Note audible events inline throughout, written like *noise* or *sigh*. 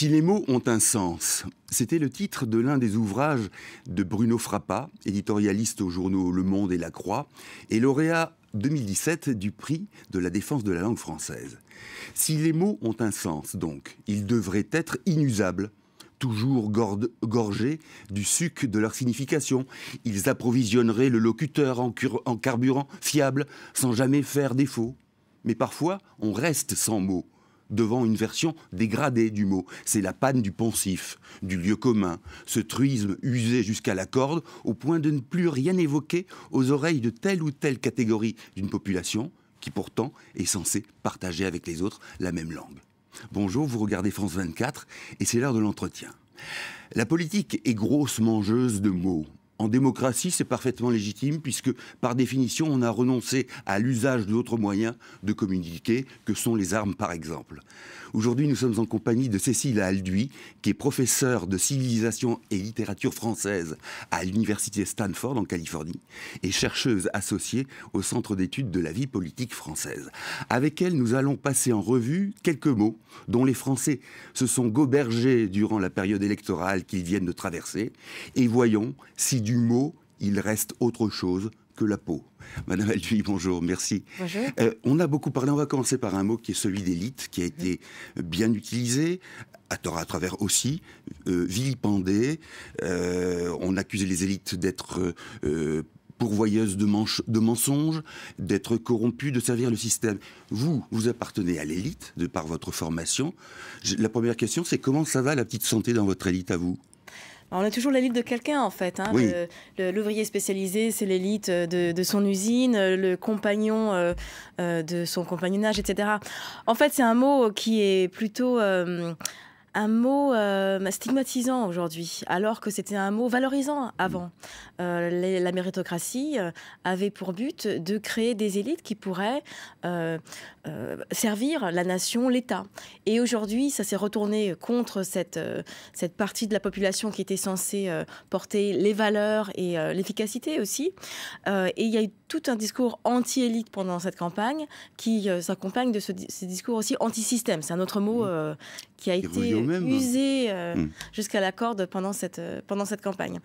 Si les mots ont un sens, c'était le titre de l'un des ouvrages de Bruno Frappa, éditorialiste aux journaux Le Monde et La Croix, et lauréat 2017 du prix de la défense de la langue française. Si les mots ont un sens, donc, ils devraient être inusables, toujours gorgés du suc de leur signification. Ils approvisionneraient le locuteur en, en carburant fiable, sans jamais faire défaut. Mais parfois, on reste sans mots devant une version dégradée du mot. C'est la panne du pensif, du lieu commun, ce truisme usé jusqu'à la corde, au point de ne plus rien évoquer aux oreilles de telle ou telle catégorie d'une population qui pourtant est censée partager avec les autres la même langue. Bonjour, vous regardez France 24 et c'est l'heure de l'entretien. La politique est grosse mangeuse de mots en démocratie, c'est parfaitement légitime, puisque par définition, on a renoncé à l'usage d'autres moyens de communiquer, que sont les armes par exemple. Aujourd'hui, nous sommes en compagnie de Cécile Alduy, qui est professeure de civilisation et littérature française à l'université Stanford en Californie, et chercheuse associée au Centre d'études de la vie politique française. Avec elle, nous allons passer en revue quelques mots dont les Français se sont gobergés durant la période électorale qu'ils viennent de traverser, et voyons si du mot, il reste autre chose que la peau. *laughs* Madame Alduy, bonjour, merci. Bonjour. Euh, on a beaucoup parlé, on va commencer par un mot qui est celui d'élite, qui a été bien utilisé, à tort à travers aussi, euh, vilipendé. Euh, on accusait les élites d'être pourvoyeuses de, mensonges, d'être corrompues, de servir le système. Vous, vous appartenez à l'élite de par votre formation. La première question, c'est comment ça va la petite santé dans votre élite à vous on a toujours l'élite de quelqu'un en fait. Hein. L'ouvrier spécialisé, c'est l'élite euh, de, son usine, euh, le compagnon euh, de son compagnonnage, etc. En fait, c'est un mot qui est plutôt un mot euh, stigmatisant aujourd'hui, alors que c'était un mot valorisant avant. Euh, la méritocratie euh, avait pour but de créer des élites qui pourraient servir la nation, l'État. Et aujourd'hui, ça s'est retourné contre cette, cette partie de la population qui était censée porter les valeurs et l'efficacité aussi. et il y a eu tout un discours anti-élite pendant cette campagne qui s'accompagne de ce, ce, discours aussi anti-système. C'est un autre mot mmh. qui a été même. usé euh, hmm. jusqu'à la corde pendant cette, euh, pendant cette campagne.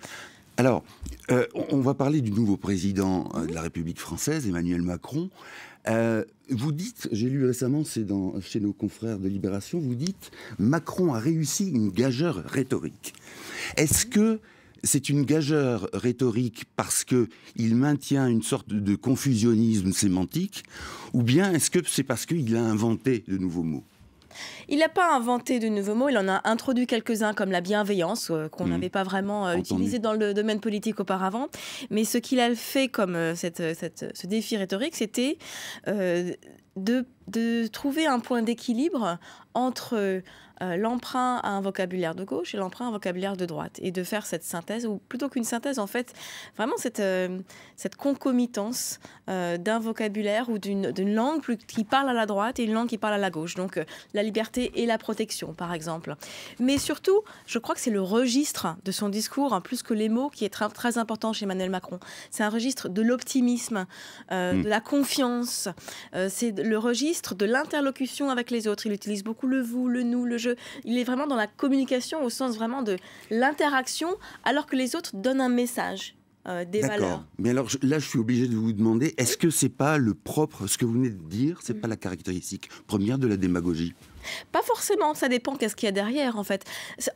Alors, euh, on va parler du nouveau président de la République française, Emmanuel Macron. vous dites, j'ai lu récemment, c'est chez nos confrères de Libération, vous dites, Macron a réussi une gageure rhétorique. Est-ce que c'est une gageure rhétorique parce que il maintient une sorte de confusionnisme sémantique, ou bien est-ce que c'est parce qu'il a inventé de nouveaux mots il n'a pas inventé de nouveaux mots, il en a introduit quelques-uns comme la bienveillance, euh, qu'on hmm. n'avait pas vraiment euh, utilisé dans le domaine politique auparavant. Mais ce qu'il a fait comme euh, ce défi rhétorique, c'était de, de trouver un point d'équilibre entre euh, l'emprunt à un vocabulaire de gauche et l'emprunt à un vocabulaire de droite, et de faire cette synthèse, ou plutôt qu'une synthèse, en fait, vraiment cette, euh, cette concomitance euh, d'un vocabulaire ou d'une langue qui parle à la droite et une langue qui parle à la gauche, donc la liberté et la protection, par exemple. Mais surtout, je crois que c'est le registre de son discours, hein, plus que les mots, qui est très, très important chez Emmanuel Macron. C'est un registre de l'optimisme, mmh. de la confiance, c'est le registre de l'interlocution avec les autres. Il utilise beaucoup le vous, le nous, le je. Il est vraiment dans la communication au sens vraiment de l'interaction, alors que les autres donnent un message. Euh, des valeurs. Mais alors là, je suis obligé de vous demander, est-ce que c'est pas le propre, ce que vous venez de dire, c'est pas mm. la caractéristique première de la démagogie Pas forcément, ça dépend qu'est-ce qu'il y a derrière en fait.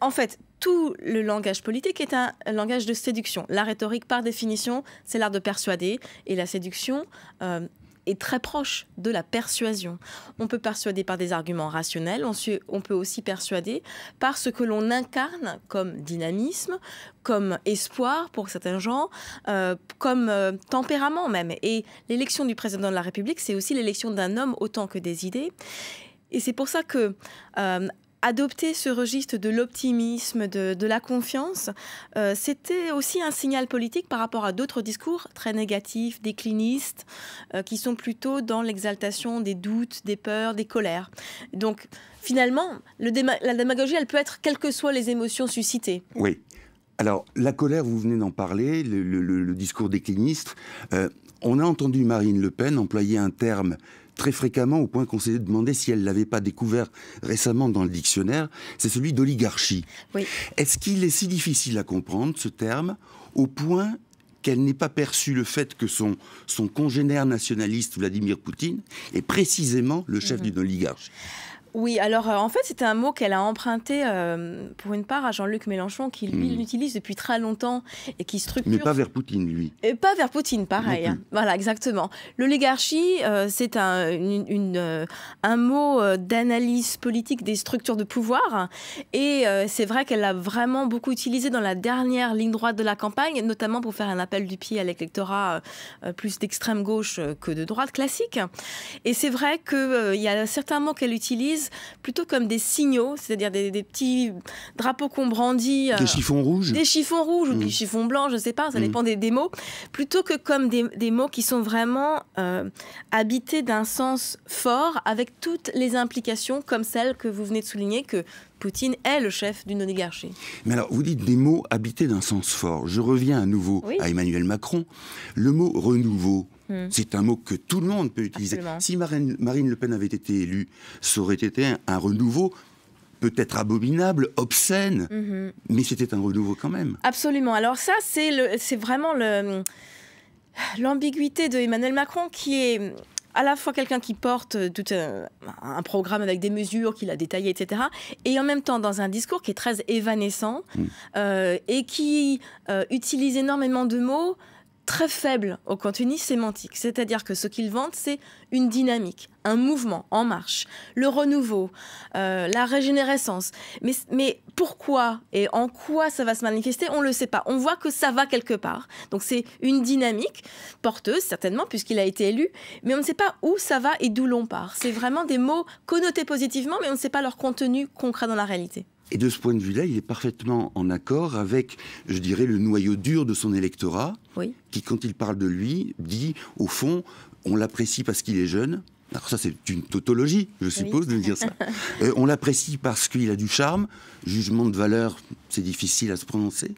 En fait, tout le langage politique est un langage de séduction. La rhétorique, par définition, c'est l'art de persuader, et la séduction, euh, est très proche de la persuasion. On peut persuader par des arguments rationnels, on peut aussi persuader par ce que l'on incarne comme dynamisme, comme espoir pour certains gens, euh, comme euh, tempérament même. Et l'élection du président de la République, c'est aussi l'élection d'un homme autant que des idées. Et c'est pour ça que, euh, adopter ce registre de l'optimisme, de, la confiance, euh, c'était aussi un signal politique par rapport à d'autres discours très négatifs, déclinistes, euh, qui sont plutôt dans l'exaltation des doutes, des peurs, des colères. Donc finalement, la démagogie, elle peut être quelles que soient les émotions suscitées. Oui. Alors, la colère, vous venez d'en parler, le, discours décliniste. Euh, on a entendu Marine Le Pen employer un terme très fréquemment au point qu'on s'est demandé si elle l'avait pas découvert récemment dans le dictionnaire, c'est celui d'oligarchie. Est-ce qu'il est si difficile à comprendre ce terme au point qu'elle n'ait pas perçu le fait que son, son congénère nationaliste Vladimir Poutine est précisément le chef mhm. d'une oligarchie oui, alors euh, en fait, c'était un mot qu'elle a emprunté euh, pour une part à Jean-Luc Mélenchon, qui hmm. lui l'utilise depuis très longtemps et qui structure. Mais pas vers Poutine, lui. Et pas vers Poutine, pareil. Hein. Voilà, exactement. L'oligarchie, euh, c'est un, une, un mot d'analyse politique des structures de pouvoir. Et c'est vrai qu'elle l'a vraiment beaucoup utilisé dans la dernière ligne droite de la campagne, notamment pour faire un appel du pied à l'électorat plus d'extrême gauche que de droite classique. Et c'est vrai qu'il y a certains mots qu'elle utilise plutôt comme des signaux, c'est-à-dire des, petits drapeaux qu'on brandit. Euh, des chiffons rouges Des chiffons rouges ou des mmh. chiffons blancs, je ne sais pas, ça mmh. dépend des, mots. Plutôt que comme des, mots qui sont vraiment euh, habités d'un sens fort avec toutes les implications comme celles que vous venez de souligner, que Poutine est le chef d'une oligarchie. Mais alors, vous dites des mots habités d'un sens fort. Je reviens à nouveau à Emmanuel Macron. Le mot renouveau, Hmm. C'est un mot que tout le monde peut utiliser. Si Marine, Le Pen avait été élue, ça aurait été un, renouveau peut-être abominable, obscène, hmm, hmm. mais c'était un renouveau quand même. Absolument. Alors ça, c'est vraiment l'ambiguïté de Emmanuel Macron qui est à la fois quelqu'un qui porte tout un, programme avec des mesures qu'il a détaillées, etc., et en même temps dans un discours qui est très évanescent euh, et qui euh, utilise énormément de mots très faible au contenu sémantique, c'est-à-dire que ce qu'ils vendent, c'est une dynamique, un mouvement en marche, le renouveau, euh, la régénérescence. Mais, mais pourquoi et en quoi ça va se manifester, on ne le sait pas. On voit que ça va quelque part. Donc c'est une dynamique porteuse, certainement, puisqu'il a été élu, mais on ne sait pas où ça va et d'où l'on part. C'est vraiment des mots connotés positivement, mais on ne sait pas leur contenu concret dans la réalité. Et de ce point de vue-là, il est parfaitement en accord avec, je dirais, le noyau dur de son électorat, qui, quand il parle de lui, dit, au fond, on l'apprécie parce qu'il est jeune. Alors ça, c'est une tautologie, je suppose, de dire ça. *laughs* Euh, on l'apprécie parce qu'il a du charme. Jugement de valeur, c'est difficile à se prononcer.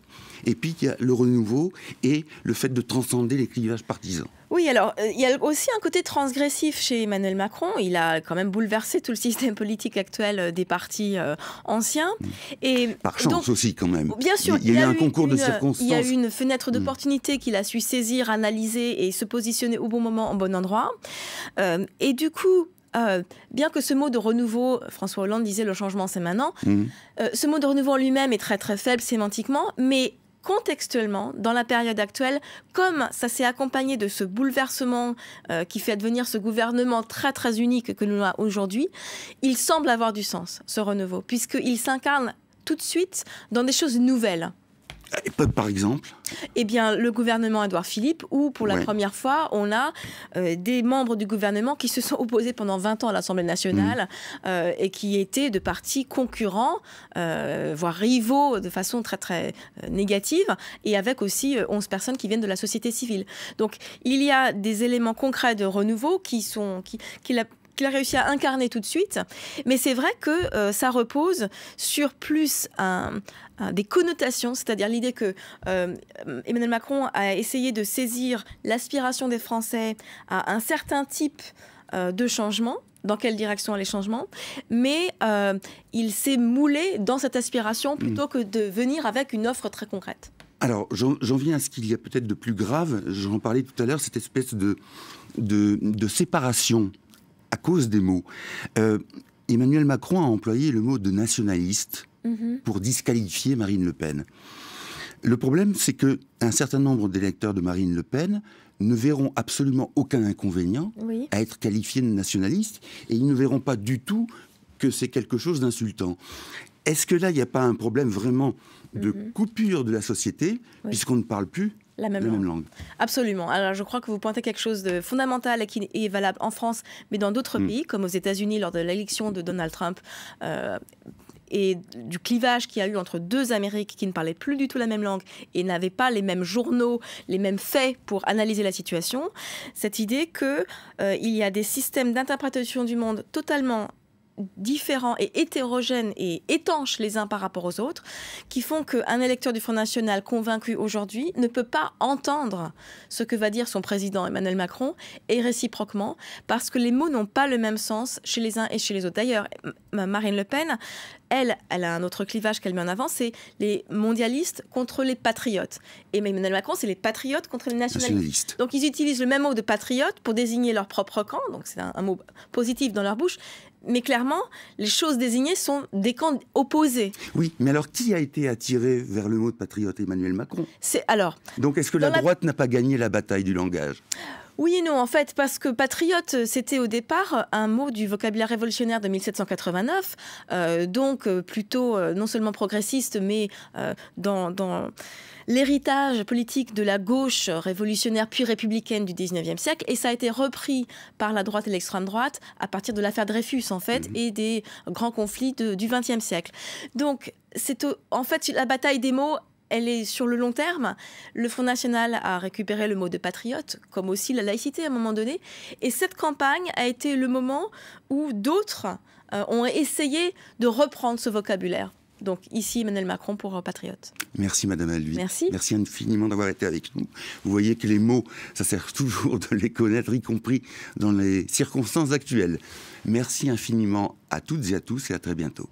Et puis, il y a le renouveau et le fait de transcender les clivages partisans. Oui, alors euh, il y a aussi un côté transgressif chez Emmanuel Macron. Il a quand même bouleversé tout le système politique actuel euh, des partis euh, anciens. Mm. Et Par chance aussi, quand même. Bien sûr, il y, a eu un concours de circonstances. Il y a eu une fenêtre mm. d'opportunité qu'il a su saisir, analyser et se positionner au bon moment, en bon endroit. et du coup, bien que ce mot de renouveau, François Hollande disait le changement c'est maintenant, mm. ce mot de renouveau en lui-même est très très faible sémantiquement, mais contextuellement, dans la période actuelle, comme ça s'est accompagné de ce bouleversement euh, qui fait advenir ce gouvernement très très unique que nous avons aujourd'hui, il semble avoir du sens, ce renouveau, puisqu'il s'incarne tout de suite dans des choses nouvelles par exemple Eh bien, le gouvernement Edouard Philippe, où pour la première fois, on a euh, des membres du gouvernement qui se sont opposés pendant 20 ans à l'Assemblée nationale mmh. euh, et qui étaient de partis concurrents, euh, voire rivaux de façon très très négative, et avec aussi 11 personnes qui viennent de la société civile. Donc, il y a des éléments concrets de renouveau qui sont qui, la, qu'il a réussi à incarner tout de suite. Mais c'est vrai que euh, ça repose sur plus des connotations, c'est-à-dire l'idée que euh, Emmanuel Macron a essayé de saisir l'aspiration des Français à un certain type euh, de changement dans quelle direction les changements, mais il s'est moulé dans cette aspiration plutôt mm. que de venir avec une offre très concrète. Alors, j'en viens à ce qu'il y a peut-être de plus grave, j'en parlais tout à l'heure, cette espèce de, de, de séparation à cause des mots. Euh, Emmanuel Macron a employé le mot de nationaliste mhm. pour disqualifier Marine Le Pen. Le problème, c'est que un certain nombre d'électeurs de Marine Le Pen ne verront absolument aucun inconvénient à être qualifiés de nationaliste. et ils ne verront pas du tout que c'est quelque chose d'insultant. Est-ce que là, il n'y a pas un problème vraiment de mhm. coupure de la société, puisqu'on ne parle plus la même, langue. Absolument. Alors je crois que vous pointez quelque chose de fondamental et qui est valable en France, mais dans d'autres mm. pays, comme aux États-Unis lors de l'élection de Donald Trump. Euh, et du clivage qu'il y a eu entre deux Amériques qui ne parlaient plus du tout la même langue et n'avaient pas les mêmes journaux, les mêmes faits pour analyser la situation, cette idée que euh, il y a des systèmes d'interprétation du monde totalement différents et hétérogènes et étanches les uns par rapport aux autres, qui font qu'un électeur du Front National convaincu aujourd'hui ne peut pas entendre ce que va dire son président Emmanuel Macron, et réciproquement, parce que les mots n'ont pas le même sens chez les uns et chez les autres. D'ailleurs, Marine Le Pen, elle, elle a un autre clivage qu'elle met en avant, c'est les mondialistes contre les patriotes. Et Emmanuel Macron, c'est les patriotes contre les nationalistes. Donc ils utilisent le même mot de patriote pour désigner leur propre camp, donc c'est un mot positif dans leur bouche, mais clairement, les choses désignées sont des camps opposés. Oui, mais alors qui a été attiré vers le mot de patriote Emmanuel Macron C'est alors. Donc est-ce que la, droite n'a pas gagné la bataille du langage oui et non, en fait, parce que patriote, c'était au départ un mot du vocabulaire révolutionnaire de 1789, euh, donc euh, plutôt euh, non seulement progressiste, mais dans, dans l'héritage politique de la gauche révolutionnaire puis républicaine du 19e siècle et ça a été repris par la droite et l'extrême droite à partir de l'affaire Dreyfus en fait mhm. et des grands conflits du 20e siècle. Donc c'est en fait la bataille des mots elle est sur le long terme. Le Front National a récupéré le mot de patriote, comme aussi la laïcité à un moment donné. Et cette campagne a été le moment où d'autres euh, ont essayé de reprendre ce vocabulaire. Donc ici, Emmanuel Macron pour euh, Patriote. Merci Madame Alvi. Merci. Merci infiniment d'avoir été avec nous. Vous voyez que les mots, ça sert *laughs* toujours de les connaître, y compris dans les circonstances actuelles. Merci infiniment à toutes et à tous et à très bientôt.